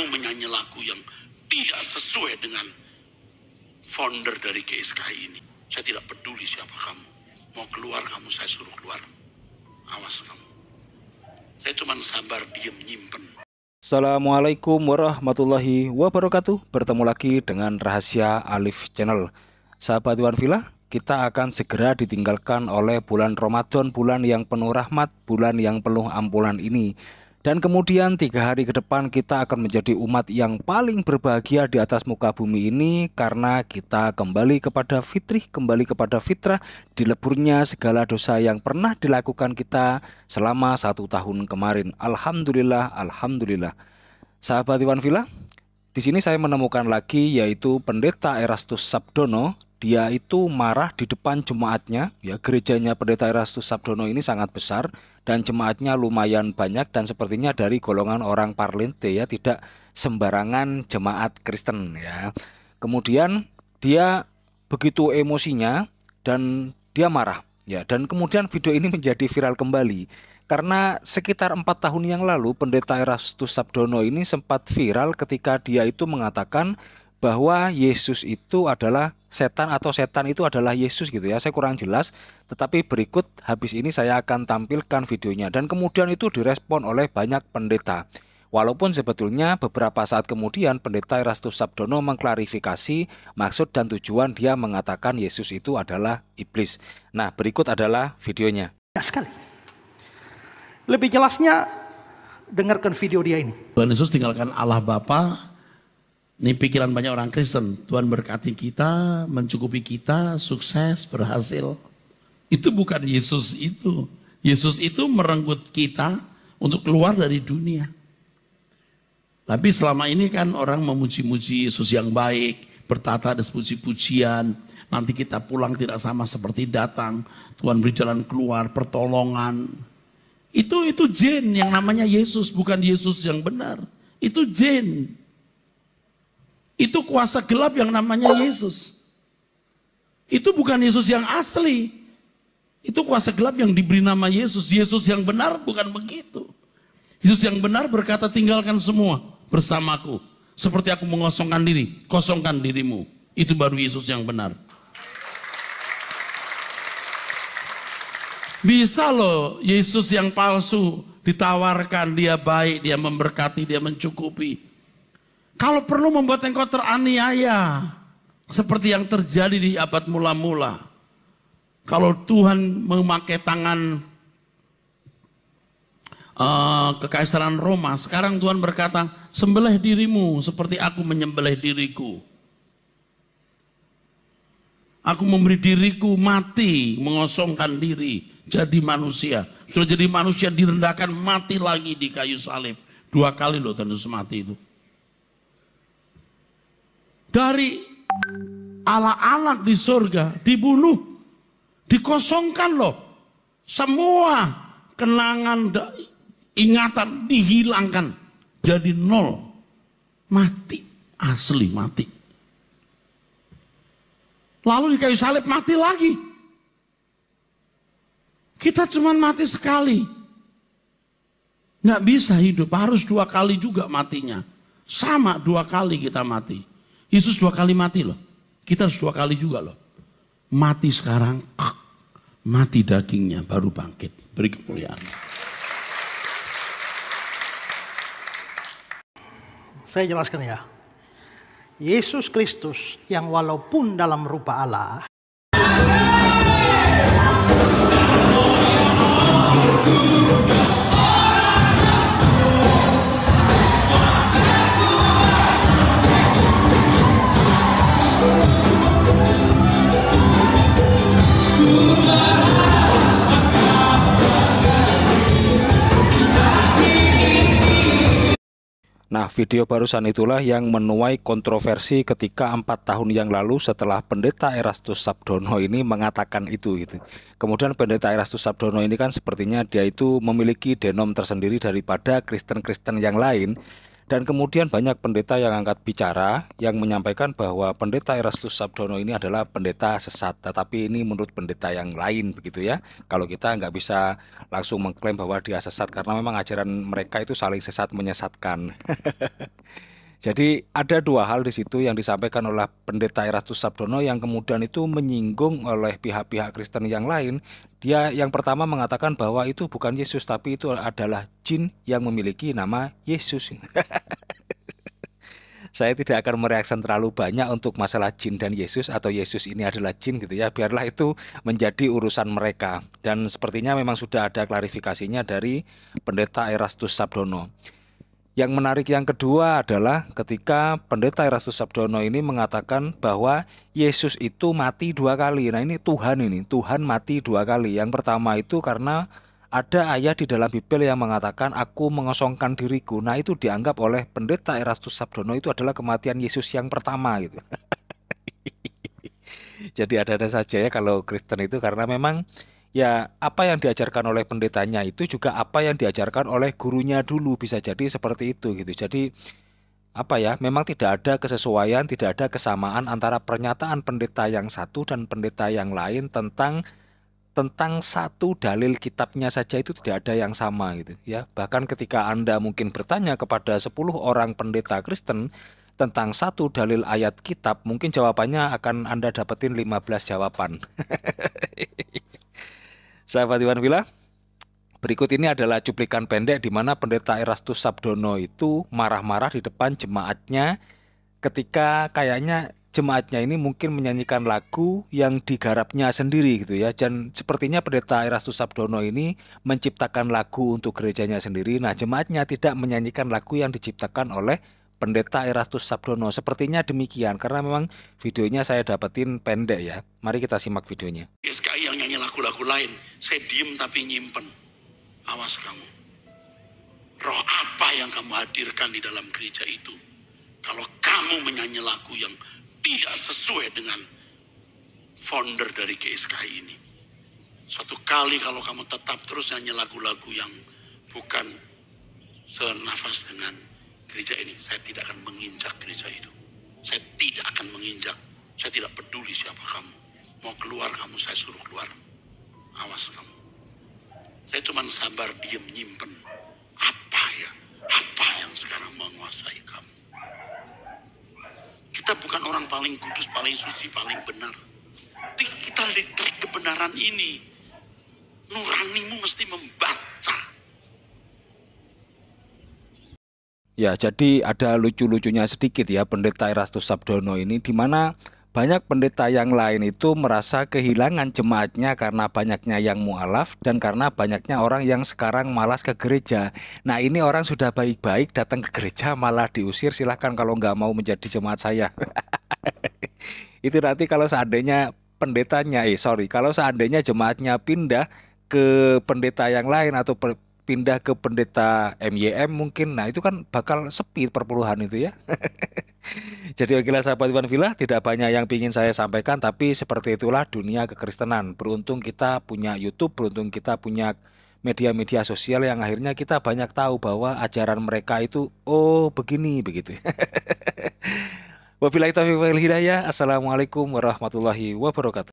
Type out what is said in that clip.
kamu menyanyi lagu yang tidak sesuai dengan founder dari KSK ini. Saya tidak peduli siapa kamu. Mau keluar kamu, saya suruh keluar. Awas kamu. Saya cuma sabar diam, nyimpen. Assalamualaikum warahmatullahi wabarakatuh. Bertemu lagi dengan Rahasia Alif Channel. Sahabat Iwan Villa, kita akan segera ditinggalkan oleh bulan Ramadan, bulan yang penuh rahmat, bulan yang penuh ampunan ini. Dan kemudian tiga hari ke depan kita akan menjadi umat yang paling berbahagia di atas muka bumi ini karena kita kembali kepada fitrih, kembali kepada fitrah, dileburnya segala dosa yang pernah dilakukan kita selama satu tahun kemarin. Alhamdulillah, Alhamdulillah. Sahabat Iwan Villa, di sini saya menemukan lagi yaitu pendeta Erastus Sabdono dia itu marah di depan jemaatnya ya gerejanya pendeta Erastus Sabdono ini sangat besar dan jemaatnya lumayan banyak dan sepertinya dari golongan orang parlente ya tidak sembarangan jemaat Kristen ya kemudian dia begitu emosinya dan dia marah ya dan kemudian video ini menjadi viral kembali karena sekitar empat tahun yang lalu pendeta Erastus Sabdono ini sempat viral ketika dia itu mengatakan bahwa Yesus itu adalah setan atau setan itu adalah Yesus gitu ya. Saya kurang jelas, tetapi berikut habis ini saya akan tampilkan videonya dan kemudian itu direspon oleh banyak pendeta. Walaupun sebetulnya beberapa saat kemudian pendeta Erastus Sabdono mengklarifikasi maksud dan tujuan dia mengatakan Yesus itu adalah iblis. Nah, berikut adalah videonya. Ya sekali. Lebih jelasnya dengarkan video dia ini. Tuhan Yesus tinggalkan Allah Bapa ini pikiran banyak orang Kristen. Tuhan berkati kita, mencukupi kita, sukses, berhasil. Itu bukan Yesus itu. Yesus itu merenggut kita untuk keluar dari dunia. Tapi selama ini kan orang memuji-muji Yesus yang baik, bertata ada puji-pujian, nanti kita pulang tidak sama seperti datang, Tuhan beri jalan keluar, pertolongan. Itu itu jin yang namanya Yesus, bukan Yesus yang benar. Itu jin. Itu kuasa gelap yang namanya Yesus. Itu bukan Yesus yang asli. Itu kuasa gelap yang diberi nama Yesus. Yesus yang benar bukan begitu. Yesus yang benar berkata tinggalkan semua bersamaku. Seperti aku mengosongkan diri. Kosongkan dirimu. Itu baru Yesus yang benar. Bisa loh Yesus yang palsu ditawarkan dia baik, dia memberkati, dia mencukupi. Kalau perlu membuat engkau teraniaya. Seperti yang terjadi di abad mula-mula. Kalau Tuhan memakai tangan uh, kekaisaran Roma. Sekarang Tuhan berkata, sembelih dirimu seperti aku menyembelih diriku. Aku memberi diriku mati, mengosongkan diri, jadi manusia. Sudah jadi manusia direndahkan mati lagi di kayu salib. Dua kali loh tentu mati itu dari ala alat di surga dibunuh, dikosongkan loh. Semua kenangan, ingatan dihilangkan. Jadi nol. Mati, asli mati. Lalu di kayu salib mati lagi. Kita cuma mati sekali. Nggak bisa hidup, harus dua kali juga matinya. Sama dua kali kita mati. Yesus dua kali mati loh. Kita harus dua kali juga loh. Mati sekarang, mati dagingnya baru bangkit. Beri kemuliaan. Saya jelaskan ya. Yesus Kristus yang walaupun dalam rupa Allah, video barusan itulah yang menuai kontroversi ketika empat tahun yang lalu setelah pendeta Erastus Sabdono ini mengatakan itu gitu. Kemudian pendeta Erastus Sabdono ini kan sepertinya dia itu memiliki denom tersendiri daripada Kristen-Kristen yang lain dan kemudian banyak pendeta yang angkat bicara yang menyampaikan bahwa pendeta Erastus Sabdono ini adalah pendeta sesat, tetapi ini menurut pendeta yang lain begitu ya. Kalau kita nggak bisa langsung mengklaim bahwa dia sesat karena memang ajaran mereka itu saling sesat menyesatkan. Jadi ada dua hal di situ yang disampaikan oleh pendeta Erastus Sabdono yang kemudian itu menyinggung oleh pihak-pihak Kristen yang lain. Dia yang pertama mengatakan bahwa itu bukan Yesus tapi itu adalah jin yang memiliki nama Yesus. Saya tidak akan mereaksen terlalu banyak untuk masalah jin dan Yesus atau Yesus ini adalah jin gitu ya. Biarlah itu menjadi urusan mereka dan sepertinya memang sudah ada klarifikasinya dari pendeta Erastus Sabdono. Yang menarik yang kedua adalah ketika pendeta Erastus Sabdono ini mengatakan bahwa Yesus itu mati dua kali. Nah ini Tuhan ini, Tuhan mati dua kali. Yang pertama itu karena ada ayat di dalam Bibel yang mengatakan aku mengosongkan diriku. Nah itu dianggap oleh pendeta Erastus Sabdono itu adalah kematian Yesus yang pertama gitu. Jadi ada-ada saja ya kalau Kristen itu karena memang ya apa yang diajarkan oleh pendetanya itu juga apa yang diajarkan oleh gurunya dulu bisa jadi seperti itu gitu. Jadi apa ya, memang tidak ada kesesuaian, tidak ada kesamaan antara pernyataan pendeta yang satu dan pendeta yang lain tentang tentang satu dalil kitabnya saja itu tidak ada yang sama gitu ya. Bahkan ketika Anda mungkin bertanya kepada 10 orang pendeta Kristen tentang satu dalil ayat kitab, mungkin jawabannya akan Anda dapetin 15 jawaban. Sahabat Iwan Villa, berikut ini adalah cuplikan pendek di mana pendeta Erastus Sabdono itu marah-marah di depan jemaatnya ketika kayaknya jemaatnya ini mungkin menyanyikan lagu yang digarapnya sendiri gitu ya dan sepertinya pendeta Erastus Sabdono ini menciptakan lagu untuk gerejanya sendiri nah jemaatnya tidak menyanyikan lagu yang diciptakan oleh Pendeta Erastus Sabdono. Sepertinya demikian karena memang videonya saya dapetin pendek ya. Mari kita simak videonya. Ya, SKI yang nyanyi lagu-lagu lain, saya diem tapi nyimpen. Awas kamu. Roh apa yang kamu hadirkan di dalam gereja itu? Kalau kamu menyanyi lagu yang tidak sesuai dengan founder dari GSKI ini. Suatu kali kalau kamu tetap terus nyanyi lagu-lagu yang bukan senafas dengan gereja ini. Saya tidak akan menginjak gereja itu. Saya tidak akan menginjak. Saya tidak peduli siapa kamu. Mau keluar kamu, saya suruh keluar. Awas kamu. Saya cuma sabar, diam nyimpen. Apa ya? Apa yang sekarang menguasai kamu? Kita bukan orang paling kudus, paling suci, paling benar. Tapi kita literik kebenaran ini. Nuranimu mesti membat Ya, jadi ada lucu-lucunya sedikit ya pendeta Erastus Sabdono ini di mana banyak pendeta yang lain itu merasa kehilangan jemaatnya karena banyaknya yang mualaf dan karena banyaknya orang yang sekarang malas ke gereja. Nah ini orang sudah baik-baik datang ke gereja malah diusir silahkan kalau nggak mau menjadi jemaat saya. itu nanti kalau seandainya pendetanya, eh sorry, kalau seandainya jemaatnya pindah ke pendeta yang lain atau pindah ke pendeta MYM mungkin. Nah, itu kan bakal sepi perpuluhan itu ya. Jadi oke lah sahabat Iwan Villa, tidak banyak yang ingin saya sampaikan tapi seperti itulah dunia kekristenan. Beruntung kita punya YouTube, beruntung kita punya media-media sosial yang akhirnya kita banyak tahu bahwa ajaran mereka itu oh begini begitu. Wabillahi taufiq wal hidayah. Assalamualaikum warahmatullahi wabarakatuh.